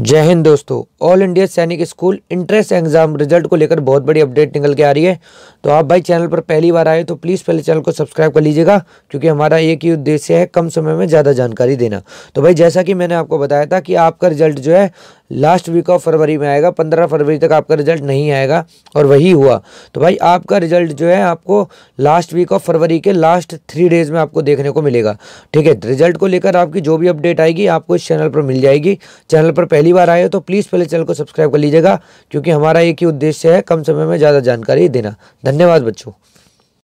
जय हिंद दोस्तों all India सैनिक स्कूल इंट्रेंस एग्जाम रिजल्ट को लेकर बहुत बड़ी अपडेट निकल के आ रही है तो आप भाई चैनल पर पहली बार आए तो प्लीज़ पहले चैनल को सब्सक्राइब कर लीजिएगा क्योंकि हमारा एक ही उद्देश्य है कम समय में ज़्यादा जानकारी देना तो भाई जैसा कि मैंने आपको बताया था कि आपका रिजल्ट जो है लास्ट वीक ऑफ फरवरी में आएगा पंद्रह फरवरी तक आपका रिजल्ट नहीं आएगा और वही हुआ तो भाई आपका रिजल्ट जो है आपको लास्ट वीक ऑफ फरवरी के लास्ट थ्री डेज में आपको देखने को मिलेगा ठीक है रिजल्ट को लेकर आपकी जो भी अपडेट आएगी आपको इस चैनल पर मिल जाएगी चैनल पर पहली बार आए हो तो प्लीज़ पहले चैनल को सब्सक्राइब कर लीजिएगा क्योंकि हमारा एक ही उद्देश्य है कम समय में ज़्यादा जानकारी देना धन्यवाद बच्चों